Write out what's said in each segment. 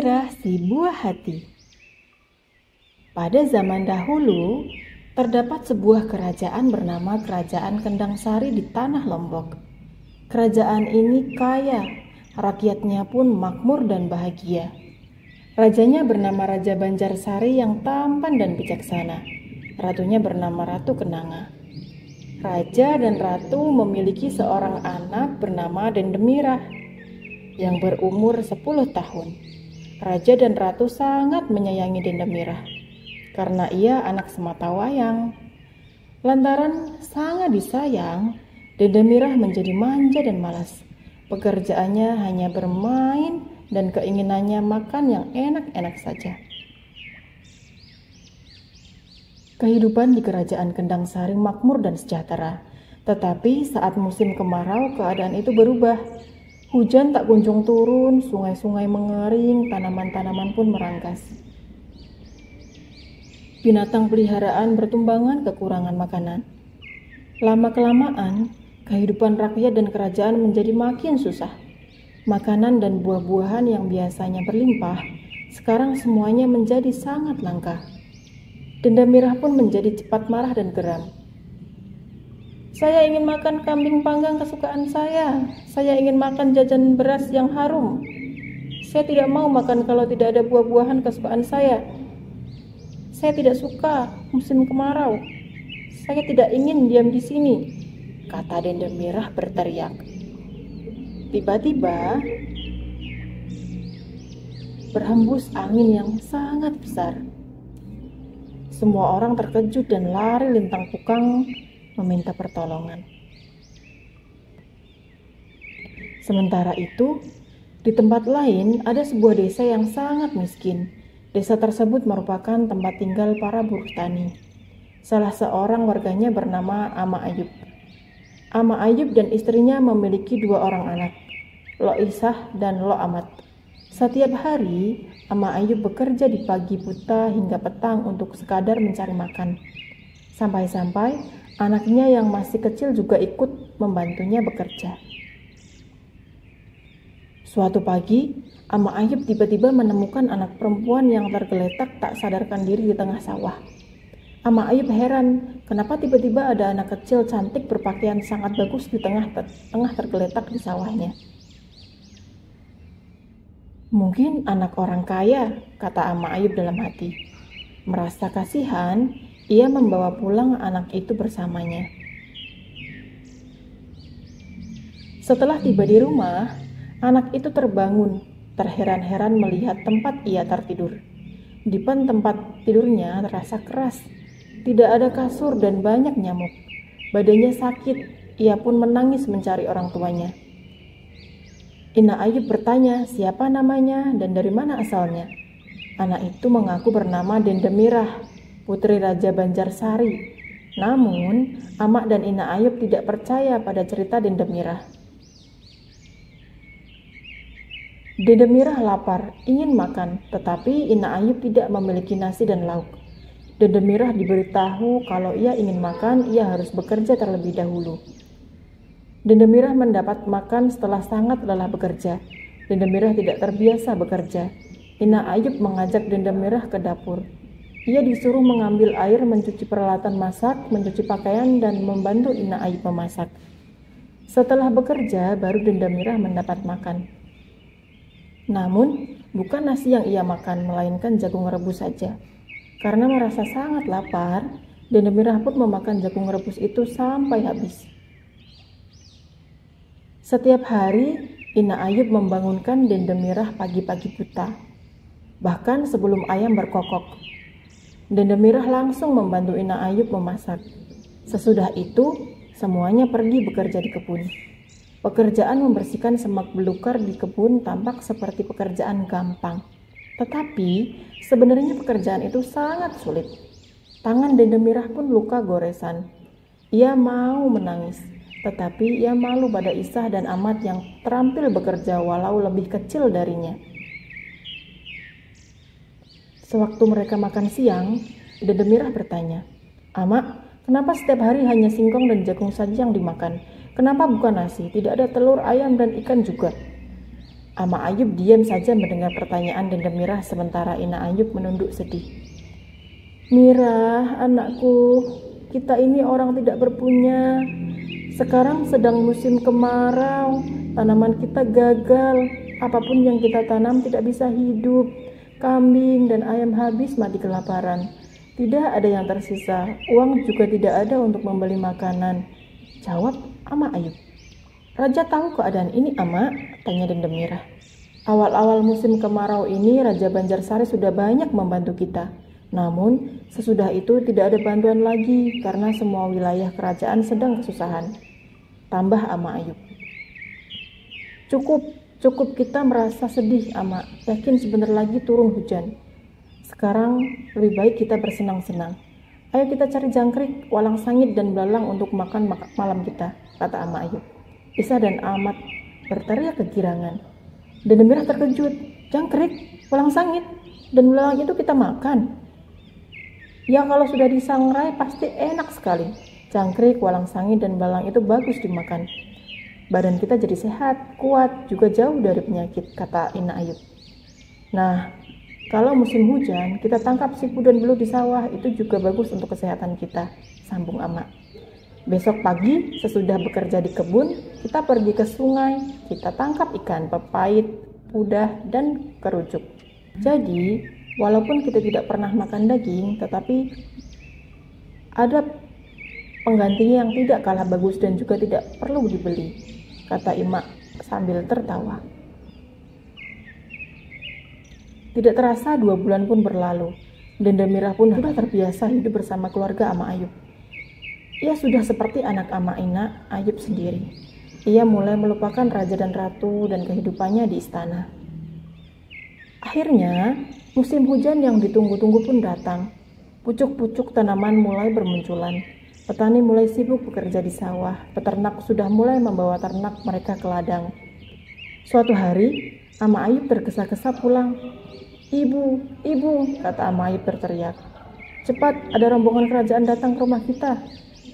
Mira si buah hati. Pada zaman dahulu, terdapat sebuah kerajaan bernama Kerajaan Kendang Sari di tanah Lombok. Kerajaan ini kaya, rakyatnya pun makmur dan bahagia. Rajanya bernama Raja Banjar Sari yang tampan dan bijaksana. Ratunya bernama Ratu Kenanga. Raja dan ratu memiliki seorang anak bernama Dendemira yang berumur 10 tahun. Raja dan Ratu sangat menyayangi Dinda karena ia anak semata wayang. Lantaran sangat disayang, Dinda menjadi manja dan malas. Pekerjaannya hanya bermain dan keinginannya makan yang enak-enak saja. Kehidupan di kerajaan Kendang Sari makmur dan sejahtera. Tetapi saat musim kemarau keadaan itu berubah. Hujan tak kunjung turun, sungai-sungai mengering, tanaman-tanaman pun merangkas. Binatang peliharaan bertumbangan kekurangan makanan. Lama-kelamaan, kehidupan rakyat dan kerajaan menjadi makin susah. Makanan dan buah-buahan yang biasanya berlimpah, sekarang semuanya menjadi sangat langka. Denda merah pun menjadi cepat marah dan geram. Saya ingin makan kambing panggang kesukaan saya. Saya ingin makan jajan beras yang harum. Saya tidak mau makan kalau tidak ada buah-buahan kesukaan saya. Saya tidak suka musim kemarau. Saya tidak ingin diam di sini, kata dendam merah berteriak. Tiba-tiba, berhembus angin yang sangat besar. Semua orang terkejut dan lari lintang tukang meminta pertolongan. Sementara itu, di tempat lain ada sebuah desa yang sangat miskin. Desa tersebut merupakan tempat tinggal para buruh tani. Salah seorang warganya bernama Ama Ayub. Ama Ayub dan istrinya memiliki dua orang anak, Lo Isah dan Lo Amat. Setiap hari, Ama Ayub bekerja di pagi buta hingga petang untuk sekadar mencari makan. Sampai-sampai anaknya yang masih kecil juga ikut membantunya bekerja. Suatu pagi, Ama Ayub tiba-tiba menemukan anak perempuan yang tergeletak tak sadarkan diri di tengah sawah. Ama Ayub heran, kenapa tiba-tiba ada anak kecil cantik berpakaian sangat bagus di tengah ter tengah tergeletak di sawahnya. Mungkin anak orang kaya, kata Ama Ayub dalam hati. Merasa kasihan, ia membawa pulang anak itu bersamanya. Setelah tiba di rumah, anak itu terbangun, terheran-heran melihat tempat ia tertidur. Di pen tempat tidurnya terasa keras, tidak ada kasur dan banyak nyamuk. Badannya sakit, ia pun menangis mencari orang tuanya. Ina Ayub bertanya siapa namanya dan dari mana asalnya. Anak itu mengaku bernama dendemirah putri Raja Banjarsari. Namun, Amak dan Ina Ayub tidak percaya pada cerita Dendemirah. Mirah. lapar, ingin makan, tetapi Ina Ayub tidak memiliki nasi dan lauk. Dendemirah diberitahu kalau ia ingin makan, ia harus bekerja terlebih dahulu. Dendemirah mendapat makan setelah sangat lelah bekerja. Dendemirah tidak terbiasa bekerja. Ina Ayub mengajak Dendemirah ke dapur. Ia disuruh mengambil air, mencuci peralatan masak, mencuci pakaian, dan membantu Ina Ayub memasak. Setelah bekerja, baru Denda Mirah mendapat makan. Namun, bukan nasi yang ia makan, melainkan jagung rebus saja. Karena merasa sangat lapar, Denda Mirah pun memakan jagung rebus itu sampai habis. Setiap hari, Ina Ayub membangunkan Denda Mirah pagi-pagi buta. Bahkan sebelum ayam berkokok, dan Demirah langsung membantu Ina Ayub memasak. Sesudah itu, semuanya pergi bekerja di kebun. Pekerjaan membersihkan semak belukar di kebun tampak seperti pekerjaan gampang. Tetapi, sebenarnya pekerjaan itu sangat sulit. Tangan Denda Mirah pun luka goresan. Ia mau menangis, tetapi ia malu pada Isah dan Amat yang terampil bekerja walau lebih kecil darinya. Sewaktu mereka makan siang, Dede Mirah bertanya, Amak, kenapa setiap hari hanya singkong dan jagung saja yang dimakan? Kenapa bukan nasi? Tidak ada telur, ayam, dan ikan juga. Ama Ayub diam saja mendengar pertanyaan Dede Mirah sementara Ina Ayub menunduk sedih. Mirah, anakku, kita ini orang tidak berpunya. Sekarang sedang musim kemarau, tanaman kita gagal, apapun yang kita tanam tidak bisa hidup. Kambing dan ayam habis mati kelaparan. Tidak ada yang tersisa. Uang juga tidak ada untuk membeli makanan. Jawab Ama Ayub. Raja tahu keadaan ini, Ama? Tanya Dendam merah. Awal-awal musim kemarau ini, Raja Banjarsari sudah banyak membantu kita. Namun, sesudah itu tidak ada bantuan lagi karena semua wilayah kerajaan sedang kesusahan. Tambah Ama Ayub. Cukup, Cukup kita merasa sedih ama yakin sebentar lagi turun hujan. Sekarang lebih baik kita bersenang-senang. Ayo kita cari jangkrik, walang sangit, dan belalang untuk makan malam kita, kata Ama Ayub. Isa dan Amat berteriak kegirangan. Dan Demirah terkejut. Jangkrik, walang sangit, dan belalang itu kita makan. Ya kalau sudah disangrai pasti enak sekali. Jangkrik, walang sangit, dan belalang itu bagus dimakan badan kita jadi sehat, kuat, juga jauh dari penyakit, kata Ina Ayub. Nah, kalau musim hujan, kita tangkap siput dan belut di sawah, itu juga bagus untuk kesehatan kita, sambung Ama. Besok pagi, sesudah bekerja di kebun, kita pergi ke sungai, kita tangkap ikan pepait, udah dan kerucuk. Jadi, walaupun kita tidak pernah makan daging, tetapi ada penggantinya yang tidak kalah bagus dan juga tidak perlu dibeli kata Imak sambil tertawa. Tidak terasa dua bulan pun berlalu. dan Demira pun sudah terbiasa hidup bersama keluarga Ama Ayub. Ia sudah seperti anak Ama Ina, Ayub sendiri. Ia mulai melupakan raja dan ratu dan kehidupannya di istana. Akhirnya, musim hujan yang ditunggu-tunggu pun datang. Pucuk-pucuk tanaman mulai bermunculan Petani mulai sibuk bekerja di sawah, peternak sudah mulai membawa ternak mereka ke ladang. Suatu hari, Ama Ayub tergesa-gesa pulang. Ibu, ibu, kata Ama Ayub berteriak. Cepat, ada rombongan kerajaan datang ke rumah kita.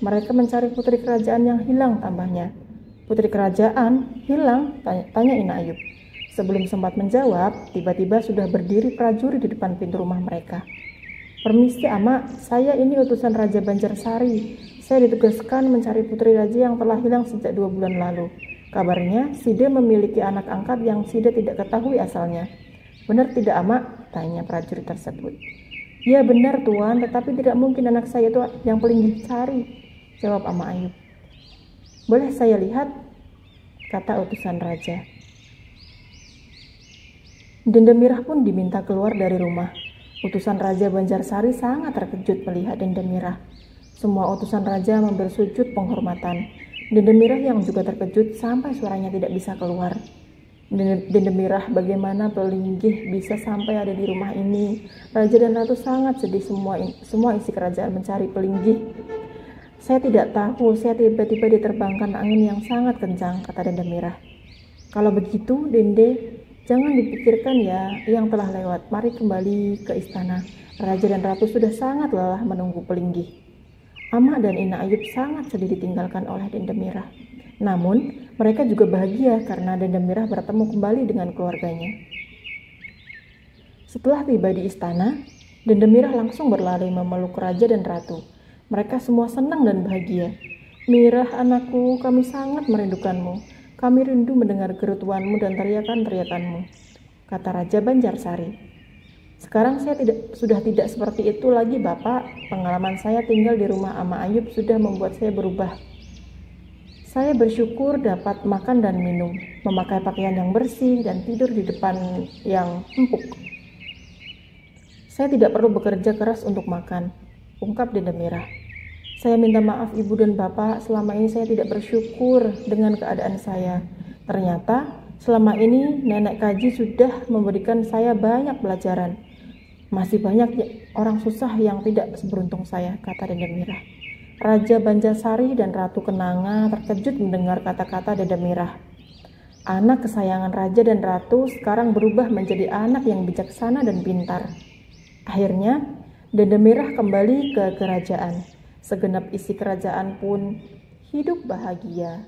Mereka mencari putri kerajaan yang hilang, tambahnya. Putri kerajaan hilang, tanya, tanya Ina Ayub. Sebelum sempat menjawab, tiba-tiba sudah berdiri prajurit di depan pintu rumah mereka. Permisi, ama. Saya ini utusan Raja Banjarsari. Saya ditugaskan mencari putri raja yang telah hilang sejak dua bulan lalu. Kabarnya, Sida memiliki anak angkat yang Sida tidak ketahui asalnya. Benar tidak, ama? Tanya prajurit tersebut. Ya benar, Tuan, tetapi tidak mungkin anak saya itu yang paling dicari. Jawab ama Ayub. Boleh saya lihat? Kata utusan raja. Dendemirah pun diminta keluar dari rumah Utusan Raja Banjarsari sangat terkejut melihat Dendemirah. Semua utusan raja memberi sujud penghormatan. Dendemirah yang juga terkejut sampai suaranya tidak bisa keluar. Dendemirah bagaimana pelinggih bisa sampai ada di rumah ini. Raja dan Ratu sangat sedih semua semua isi kerajaan mencari pelinggih. Saya tidak tahu, saya tiba-tiba diterbangkan angin yang sangat kencang, kata Dendemirah. Kalau begitu, Dende, Jangan dipikirkan ya yang telah lewat. Mari kembali ke istana. Raja dan ratu sudah sangat lelah menunggu pelinggih. Ama dan Ina Ayub sangat sedih ditinggalkan oleh Dendemira. Namun, mereka juga bahagia karena Dendemira bertemu kembali dengan keluarganya. Setelah tiba di istana, Dendemira langsung berlari memeluk raja dan ratu. Mereka semua senang dan bahagia. Mirah anakku, kami sangat merindukanmu. Kami rindu mendengar gerutuanmu dan teriakan-teriakanmu, kata Raja Banjarsari. Sekarang saya tidak sudah tidak seperti itu lagi, Bapak. Pengalaman saya tinggal di rumah Ama Ayub sudah membuat saya berubah. Saya bersyukur dapat makan dan minum, memakai pakaian yang bersih dan tidur di depan yang empuk. Saya tidak perlu bekerja keras untuk makan, ungkap Dinda Merah. Saya minta maaf ibu dan bapak, selama ini saya tidak bersyukur dengan keadaan saya. Ternyata selama ini nenek kaji sudah memberikan saya banyak pelajaran. Masih banyak ya, orang susah yang tidak seberuntung saya, kata Dede Mirah. Raja Banjasari dan Ratu Kenanga terkejut mendengar kata-kata Dede Mirah. Anak kesayangan raja dan ratu sekarang berubah menjadi anak yang bijaksana dan pintar. Akhirnya, Dede Mirah kembali ke kerajaan. Segenap isi kerajaan pun hidup bahagia